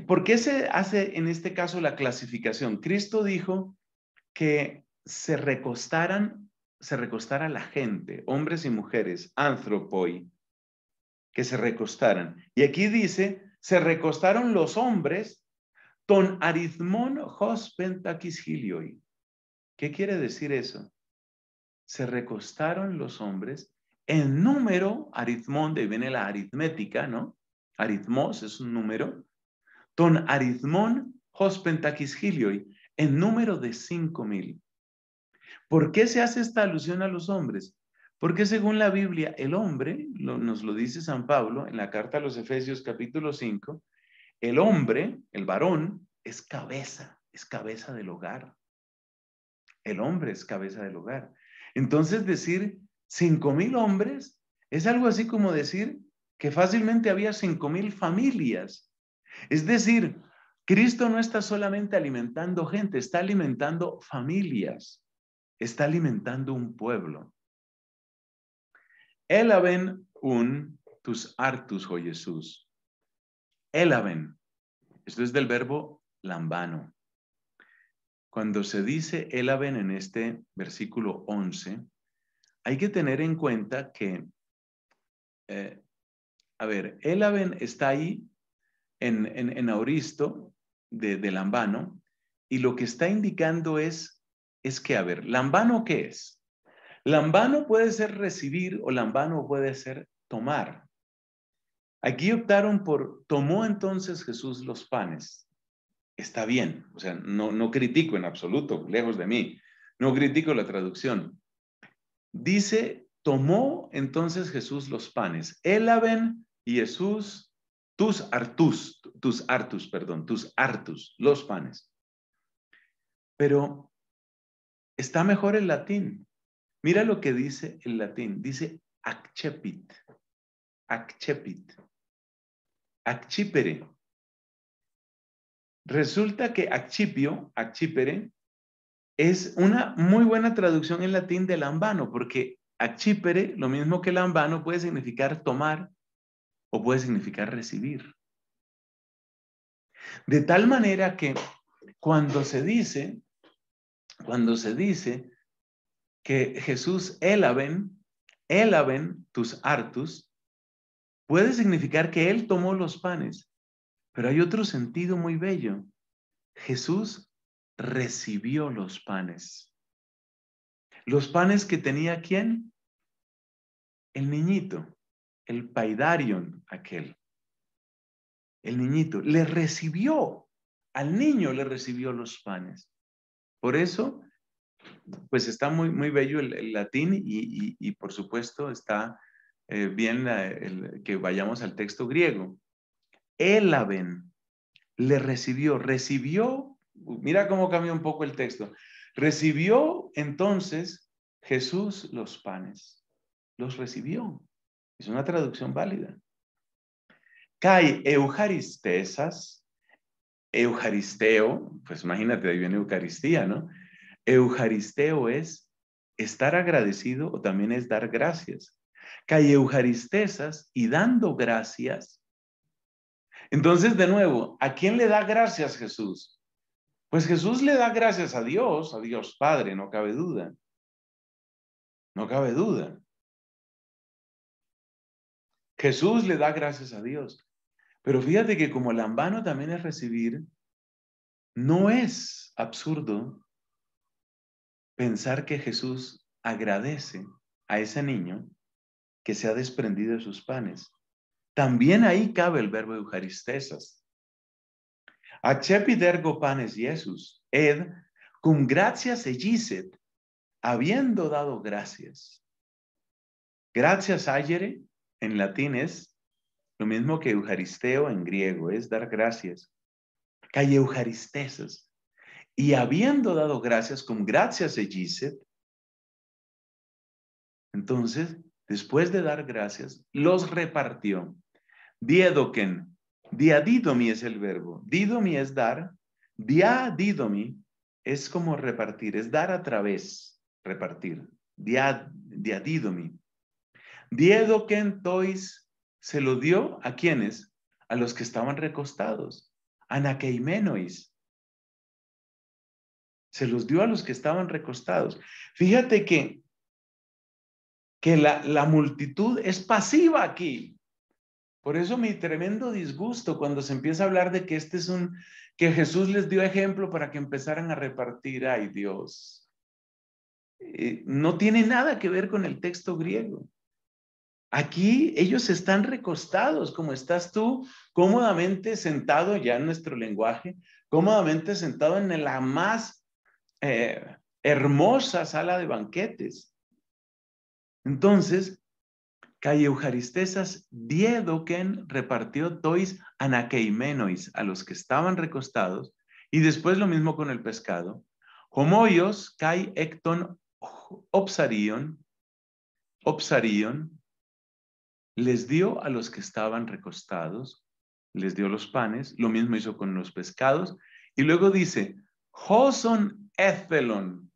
¿Por qué se hace en este caso la clasificación? Cristo dijo que se recostaran, se recostara la gente, hombres y mujeres, anthropoi, que se recostaran. Y aquí dice, se recostaron los hombres, ton arizmon hos hilioi. ¿Qué quiere decir eso? Se recostaron los hombres en número, aritmón, de ahí viene la aritmética, ¿no? Aritmos es un número, Ton arizmón hilioi en número de cinco mil. ¿Por qué se hace esta alusión a los hombres? Porque según la Biblia, el hombre, nos lo dice San Pablo en la carta a los Efesios capítulo 5, el hombre, el varón, es cabeza, es cabeza del hogar. El hombre es cabeza del hogar. Entonces decir cinco mil hombres es algo así como decir que fácilmente había cinco mil familias es decir, Cristo no está solamente alimentando gente, está alimentando familias, está alimentando un pueblo. Elaben un tus artus, oh Jesús. Elaben. Esto es del verbo lambano. Cuando se dice elaben en este versículo 11, hay que tener en cuenta que, eh, a ver, elaben está ahí en, en, en Auristo de, de, Lambano, y lo que está indicando es, es que, a ver, Lambano, ¿qué es? Lambano puede ser recibir o Lambano puede ser tomar. Aquí optaron por, tomó entonces Jesús los panes. Está bien, o sea, no, no critico en absoluto, lejos de mí, no critico la traducción. Dice, tomó entonces Jesús los panes. Él y Jesús tus artus, tus artus, perdón, tus artus, los panes. Pero está mejor el latín. Mira lo que dice el latín. Dice accepit, accepit, accipere. Resulta que accipio, accipere, es una muy buena traducción en latín de lambano, porque accipere, lo mismo que lambano, puede significar tomar, o puede significar recibir. De tal manera que cuando se dice, cuando se dice que Jesús elaben, elaben tus artus puede significar que Él tomó los panes, pero hay otro sentido muy bello. Jesús recibió los panes. Los panes que tenía quién? El niñito el paidarion aquel, el niñito, le recibió, al niño le recibió los panes. Por eso, pues está muy, muy bello el, latín y, por supuesto está eh, bien el, que vayamos al texto griego. Elaben le recibió, recibió, mira cómo cambió un poco el texto, recibió entonces Jesús los panes, los recibió. Es una traducción válida. Cae eucaristesas, eucharisteo pues imagínate, ahí viene Eucaristía, ¿no? eucharisteo es estar agradecido o también es dar gracias. Kai eucaristesas y dando gracias. Entonces, de nuevo, ¿a quién le da gracias Jesús? Pues Jesús le da gracias a Dios, a Dios Padre, no cabe duda. No cabe duda. Jesús le da gracias a Dios. Pero fíjate que como el lambano también es recibir, no es absurdo pensar que Jesús agradece a ese niño que se ha desprendido de sus panes. También ahí cabe el verbo eucaristesas. Acepi dergo panes Jesús, ed cum gracias egiset, habiendo dado gracias. Gracias ayere, en latín es lo mismo que Eucaristeo en griego, es dar gracias. Calle Eucaristesas. Y habiendo dado gracias, con gracias se entonces, después de dar gracias, los repartió. Diedoken, diadidomi es el verbo, didomi es dar, diadidomi es como repartir, es dar a través, repartir, diadidomi. Diedo Kentois se lo dio a quienes? A los que estaban recostados. Anakeimenois. Se los dio a los que estaban recostados. Fíjate que, que la, multitud es pasiva aquí. Por eso mi tremendo disgusto cuando se empieza a hablar de que este es un que Jesús les dio ejemplo para que empezaran a repartir, ay Dios. Eh, no tiene nada que ver con el texto griego. Aquí ellos están recostados, como estás tú, cómodamente sentado, ya en nuestro lenguaje, cómodamente sentado en la más eh, hermosa sala de banquetes. Entonces, Calle die diedoquen repartió tois anakeimenois a los que estaban recostados, y después lo mismo con el pescado. Homoyos kai ecton obsarion, obsarion, les dio a los que estaban recostados, les dio los panes, lo mismo hizo con los pescados, y luego dice, Joson Ethelon.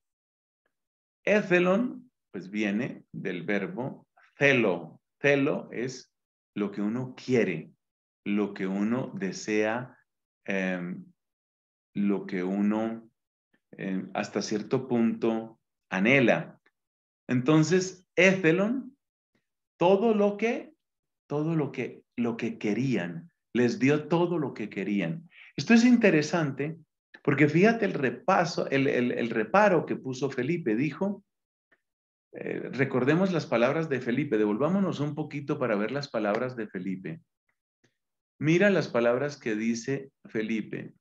Ethelon, pues viene del verbo celo. Celo es lo que uno quiere, lo que uno desea, em, lo que uno em, hasta cierto punto anhela. Entonces, Ethelon, todo lo que todo lo que, lo que querían, les dio todo lo que querían. Esto es interesante porque fíjate el repaso, el, reparo que puso Felipe, dijo, eh, recordemos las palabras de Felipe, devolvámonos un poquito para ver las palabras de Felipe. Mira las palabras que dice Felipe.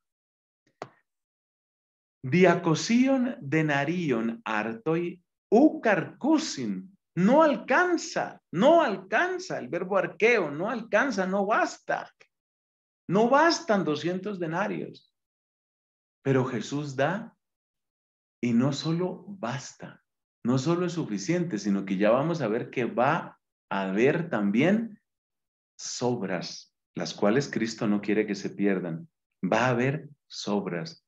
Diacosion denarion artoi ucarcusin no alcanza, no alcanza el verbo arqueo, no alcanza, no basta. No bastan 200 denarios. Pero Jesús da y no solo basta, no solo es suficiente, sino que ya vamos a ver que va a haber también sobras, las cuales Cristo no quiere que se pierdan. Va a haber sobras.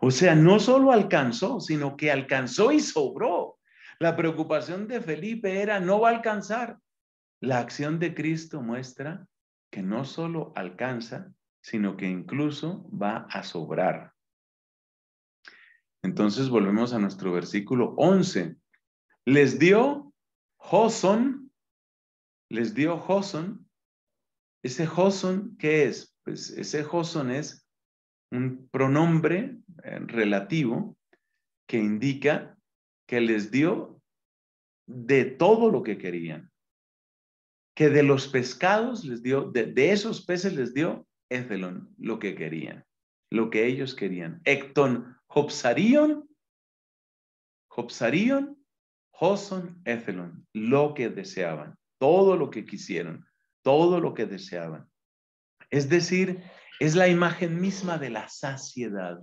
O sea, no solo alcanzó, sino que alcanzó y sobró. La preocupación de Felipe era no va a alcanzar. La acción de Cristo muestra que no solo alcanza, sino que incluso va a sobrar. Entonces volvemos a nuestro versículo 11. Les dio Joson, les dio Joson. Ese Joson, ¿qué es? Pues ese Joson es un pronombre eh, relativo que indica que les dio de todo lo que querían, que de los pescados les dio, de, esos peces les dio Ethelon lo que querían, lo que ellos querían. Ecton, Hopsarion, Hopsarion, Hoson, Ethelon, lo que deseaban, todo lo que quisieron, todo lo que deseaban. Es decir, es la imagen misma de la saciedad,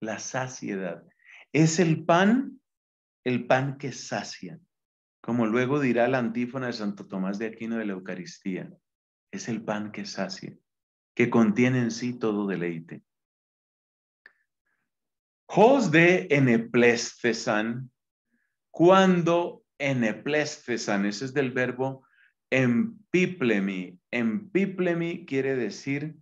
la saciedad. Es el pan el pan que sacia, como luego dirá la antífona de Santo Tomás de Aquino de la Eucaristía, es el pan que sacia, que contiene en sí todo deleite. Jos de eneplestesan cuando eneplestesan. ese es del verbo empiplemi. Empiplemi quiere decir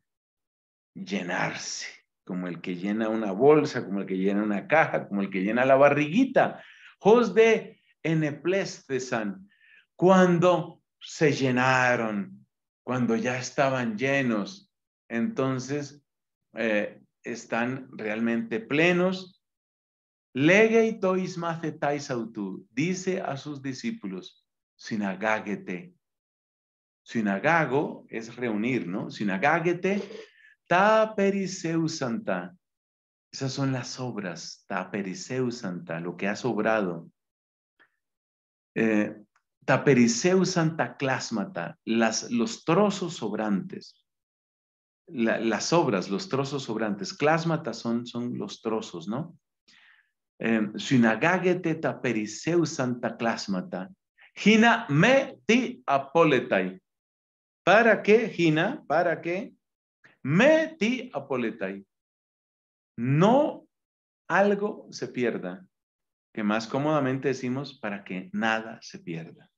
llenarse, como el que llena una bolsa, como el que llena una caja, como el que llena la barriguita. Jos de Eneplestesan, cuando se llenaron, cuando ya estaban llenos, entonces eh, están realmente plenos. Lege tois macetais dice a sus discípulos, sinagáguete. Sinagago es reunir, ¿no? Sinagáguete ta periseusanta. Esas son las obras, ta santa, lo que ha sobrado. Eh, ta santa clásmata, los trozos sobrantes. las obras, los trozos sobrantes. Clásmata son, los trozos, ¿no? Eh, sinagágete ta santa clásmata. Gina me ti apoletai. ¿Para qué, Gina? ¿Para qué? Me ti apoletai no algo se pierda, que más cómodamente decimos para que nada se pierda,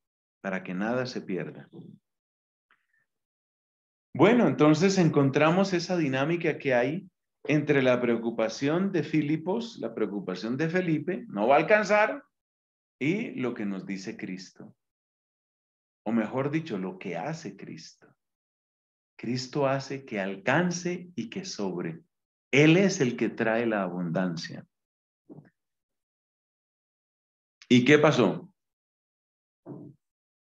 para que nada se pierda. Bueno, entonces encontramos esa dinámica que hay entre la preocupación de Filipos, la preocupación de Felipe, no va a alcanzar, y lo que nos dice Cristo. O mejor dicho, lo que hace Cristo. Cristo hace que alcance y que sobre. Él es el que trae la abundancia. ¿Y qué pasó?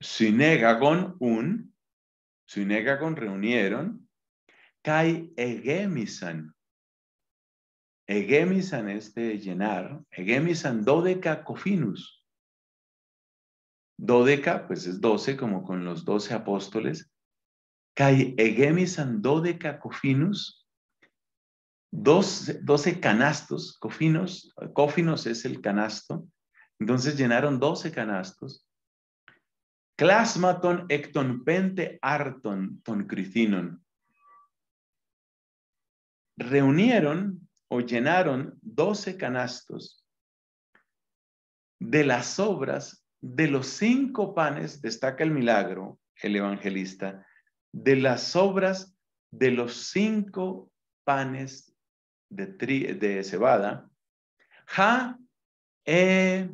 Sinegagon un, Sinegagon reunieron, Kai egemisan. Egemisan este de llenar, egemisan dodeca cofinus. Dodeca, pues es doce, como con los doce apóstoles. Kai egemisan dodeca cofinus, 12, canastos, cofinos, cofinos es el canasto, entonces llenaron 12 canastos. Clasmaton ecton pente arton ton cricinon. Reunieron o llenaron 12 canastos de las obras de los cinco panes, destaca el milagro, el evangelista, de las obras de los cinco panes de, cebada, ha e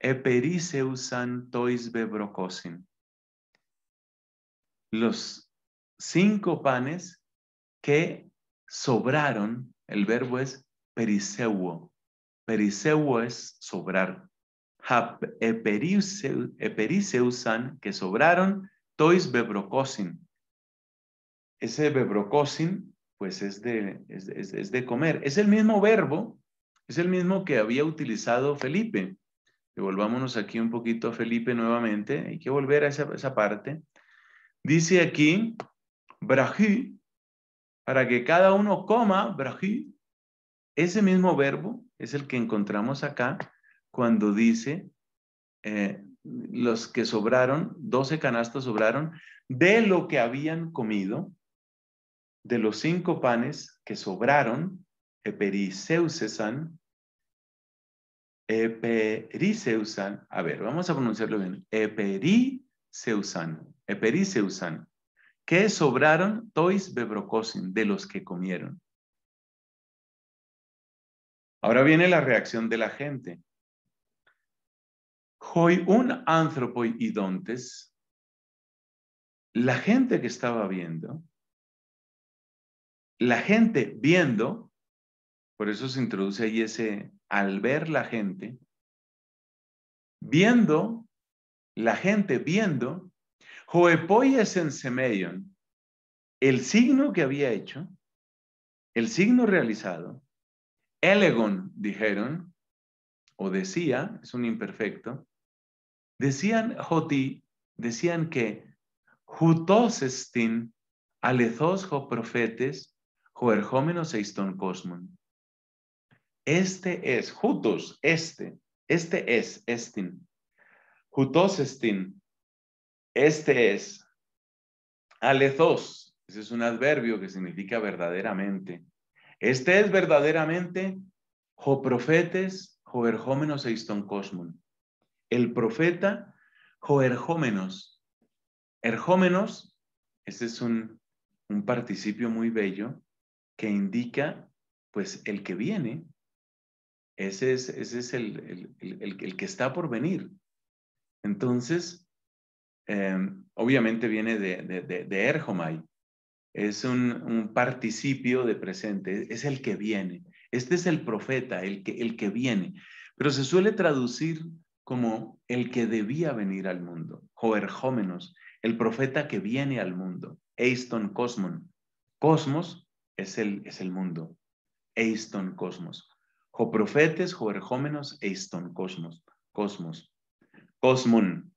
eperiseusan tois bebrocosin. Los cinco panes que sobraron, el verbo es periseuo. Periseuo es sobrar. Ja que sobraron, tois bebrocosin. Ese bebrocosin pues es de, es, de comer. Es el mismo verbo, es el mismo que había utilizado Felipe. Devolvámonos aquí un poquito a Felipe nuevamente. Hay que volver a esa, parte. Dice aquí, brají, para que cada uno coma, brají. Ese mismo verbo es el que encontramos acá cuando dice, eh, los que sobraron, doce canastas sobraron de lo que habían comido de los cinco panes que sobraron, eperiseusesan, eperiseusan, a ver, vamos a pronunciarlo bien, eperiseusan, eperiseusan, que sobraron tois bebrocosin, de los que comieron. Ahora viene la reacción de la gente. Hoy un antropoidontes, la gente que estaba viendo, la gente viendo, por eso se introduce ahí ese al ver la gente, viendo, la gente viendo, Joepoyes en el signo que había hecho, el signo realizado, Elegon, dijeron, o decía, es un imperfecto, decían Joti, decían que Jutosestin, alezosjo profetes, Joerjómenos eiston cosmon. Este es, jutos, este, este es, estin. Jutos estin, este es. Alezos, ese es un adverbio que significa verdaderamente. Este es verdaderamente jo profetes, joerjómenos eiston cosmon. El profeta joerjómenos. Erjómenos, este es un participio muy bello, que indica pues el que viene. Ese es, el, que está por venir. Entonces, em, obviamente viene de, de, Erjomai. Es un, participio de presente, es el que viene. Este es el profeta, el que, el que viene. Pero se suele traducir como el que debía venir al mundo, Joerjómenos, el profeta que viene al mundo, Eiston Cosmon. Cosmos es el, es el mundo. Eiston Cosmos. Joprofetes, erjómenos, Eiston Cosmos. Cosmos. Cosmon,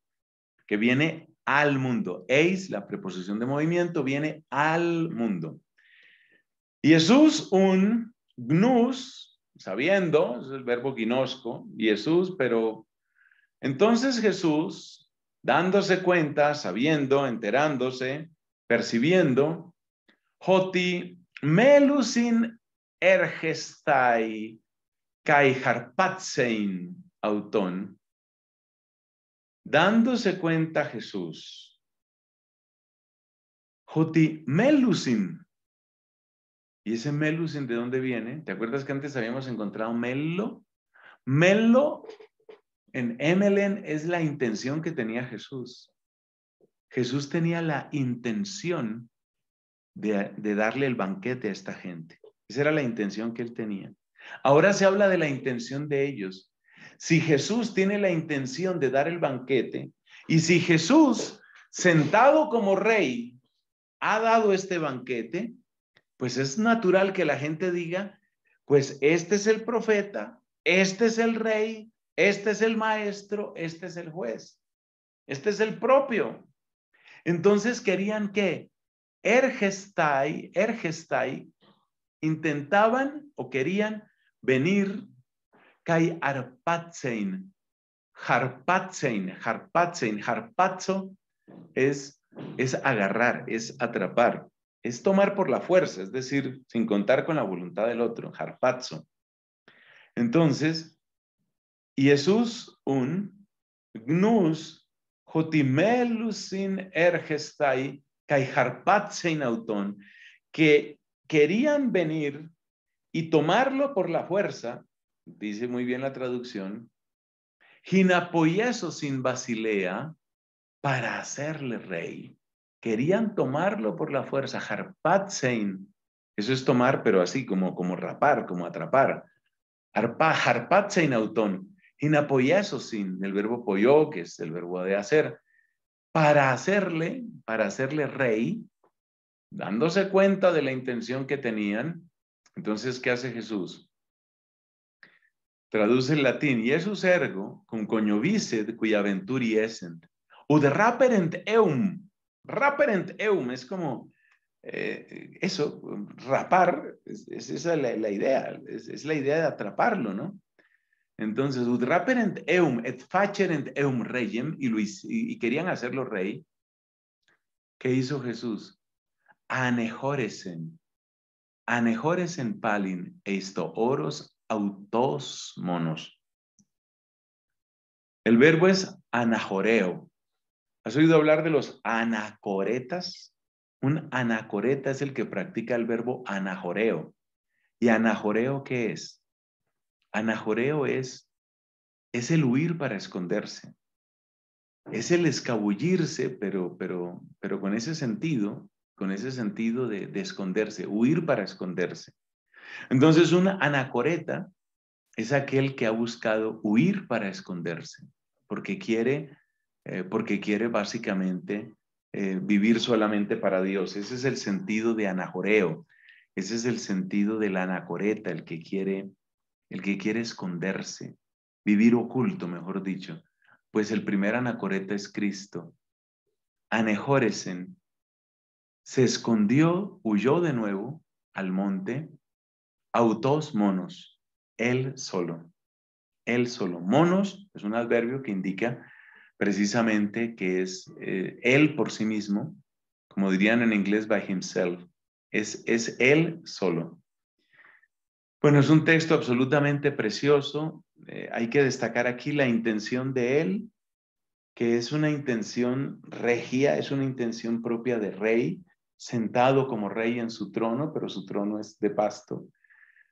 que viene al mundo. Eis, la preposición de movimiento, viene al mundo. Jesús, un gnus, sabiendo, es el verbo ginosco, Jesús, pero entonces Jesús, dándose cuenta, sabiendo, enterándose, percibiendo, Joti Melusin ergestai kai autón. Dándose cuenta Jesús. Joti melusin. ¿Y ese melusin de dónde viene? ¿Te acuerdas que antes habíamos encontrado melo? Melo en Emelen es la intención que tenía Jesús. Jesús tenía la intención de, darle el banquete a esta gente. Esa era la intención que él tenía. Ahora se habla de la intención de ellos. Si Jesús tiene la intención de dar el banquete y si Jesús, sentado como rey, ha dado este banquete, pues es natural que la gente diga, pues este es el profeta, este es el rey, este es el maestro, este es el juez, este es el propio. Entonces querían que Ergestai, Ergestai, intentaban o querían venir kai arpatsein, harpatzein, harpatzein, harpatzo es, es agarrar, es atrapar, es tomar por la fuerza, es decir, sin contar con la voluntad del otro, harpatzo. Entonces, Jesús un gnus jotimelusin ergestai que querían venir y tomarlo por la fuerza, dice muy bien la traducción, Ginapoyeso sin Basilea para hacerle rey. Querían tomarlo por la fuerza, Harpatsein. Eso es tomar, pero así como, como rapar, como atrapar. Harpatsein autón. Ginapoyeso sin, el verbo pollo que es el verbo de hacer para hacerle, para hacerle rey, dándose cuenta de la intención que tenían. Entonces, ¿qué hace Jesús? Traduce el latín, y ergo, cum coñovicet, cuya aventuri esent Ud raperent eum. Raperent eum es como eh, eso, rapar, es, esa la, idea, es, la idea de atraparlo, ¿no? Entonces, udraperent eum, et facherent eum regem, y, Luis, y, querían hacerlo rey. ¿Qué hizo Jesús? Anejoresen, anejoresen palin, esto oros autos monos. El verbo es anajoreo. ¿Has oído hablar de los anacoretas? Un anacoreta es el que practica el verbo anajoreo. ¿Y anajoreo qué es? Anajoreo es, es el huir para esconderse, es el escabullirse, pero, pero, pero con ese sentido, con ese sentido de, esconderse, huir para esconderse. Entonces, una anacoreta es aquel que ha buscado huir para esconderse, porque quiere, eh, porque quiere básicamente eh, vivir solamente para Dios. Ese es el sentido de anajoreo, ese es el sentido de la anacoreta, el que quiere el que quiere esconderse, vivir oculto, mejor dicho, pues el primer anacoreta es Cristo. Anejoresen se escondió, huyó de nuevo al monte, autos monos, él solo, él solo. Monos es un adverbio que indica precisamente que es eh, él por sí mismo, como dirían en inglés by himself, es él solo. Bueno, es un texto absolutamente precioso. Eh, hay que destacar aquí la intención de él, que es una intención regia, es una intención propia de rey, sentado como rey en su trono, pero su trono es de pasto,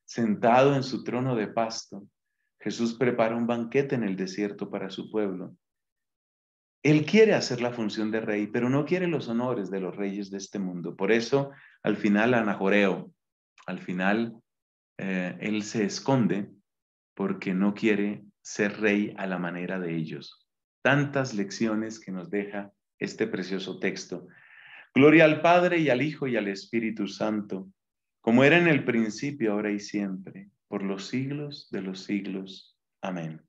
sentado en su trono de pasto. Jesús prepara un banquete en el desierto para su pueblo. Él quiere hacer la función de rey, pero no quiere los honores de los reyes de este mundo. Por eso, al final, anajoreo, al final, eh, él se esconde porque no quiere ser rey a la manera de ellos. Tantas lecciones que nos deja este precioso texto. Gloria al Padre y al Hijo y al Espíritu Santo, como era en el principio, ahora y siempre, por los siglos de los siglos. Amén.